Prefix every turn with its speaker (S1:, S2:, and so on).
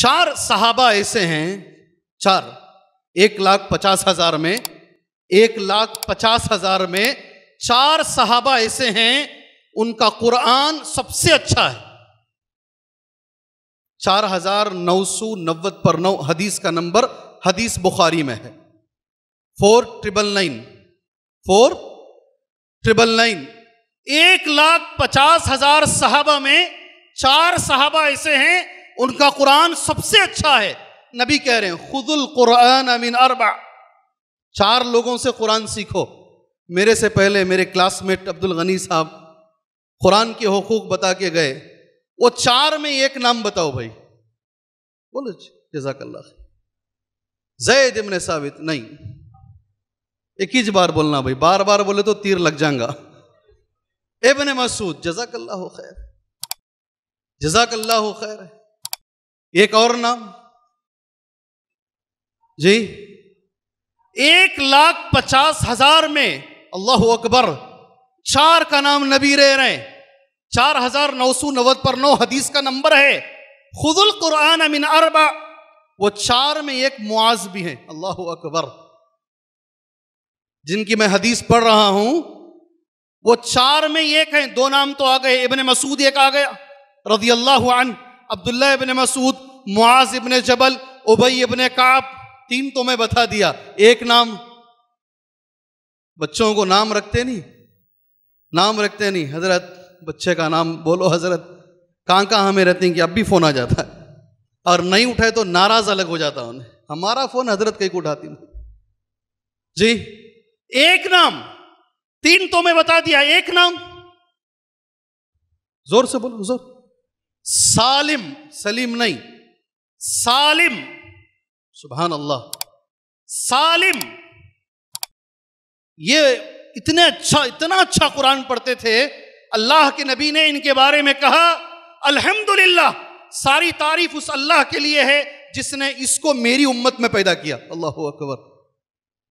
S1: चार सहाबा ऐसे हैं चार एक लाख पचास हजार में एक लाख पचास हजार में चार सहाबा ऐसे हैं उनका कुरान सबसे अच्छा है चार हजार नौ सौ नब्बे पर नौ हदीस का नंबर हदीस बुखारी में है four triple nine four triple nine एक लाख पचास हजार साहबा में चार साहबा ऐसे हैं उनका कुरान सबसे अच्छा है नबी कह रहे हैं खुदुल कुरान अमीन अरबा चार लोगों से कुरान सीखो मेरे से पहले मेरे क्लासमेट अब्दुल गनी साहब कुरान के हकूक बता के गए वो चार में एक नाम बताओ भाई बोलो जजाकल्ला जैद इमन साबित नहीं एक ही बार बोलना भाई बार बार बोले तो तीर लग जाएगा एबन मसूद जजाकल्ला खैर जजाकल्ला खैर एक और नाम जी एक लाख पचास हजार में अल्लाह अकबर चार का नाम नबी रह रहे चार हजार नौ सौ नवद पर नौ हदीस का नंबर है खुदुल कुरान अमिन अरबा वो चार में एक मुआज भी है अल्लाह अकबर जिनकी मैं हदीस पढ़ रहा हूं वो चार में एक है दो नाम तो आ गए इबन मसूद एक आ गया रजी अल्लाह अब्दुल्ला इबन मसूद मुआज इबन जबल उबई इबन काब तीन तो मैं बता दिया एक नाम बच्चों को नाम रखते नहीं नाम रखते नहीं हजरत बच्चे का नाम बोलो हजरत कहाँ कहाँ हमें रहते हैं कि अब भी फ़ोन आ जाता है और नहीं उठाए तो नाराज़ अलग हो जाता उन्हें हमारा फ़ोन हजरत कहीं को उठाती नहीं जी एक नाम तीन तो मैं बता दिया एक नाम जोर से बोलो जोर सालिम सलीम नहीं सालिम सुबहान अल्लाह सालिम ये इतने अच्छा इतना अच्छा कुरान पढ़ते थे अल्लाह के नबी ने इनके बारे में कहा अल्हम्दुलिल्लाह सारी तारीफ उस अल्लाह के लिए है जिसने इसको मेरी उम्मत में पैदा किया अल्लाह अकबर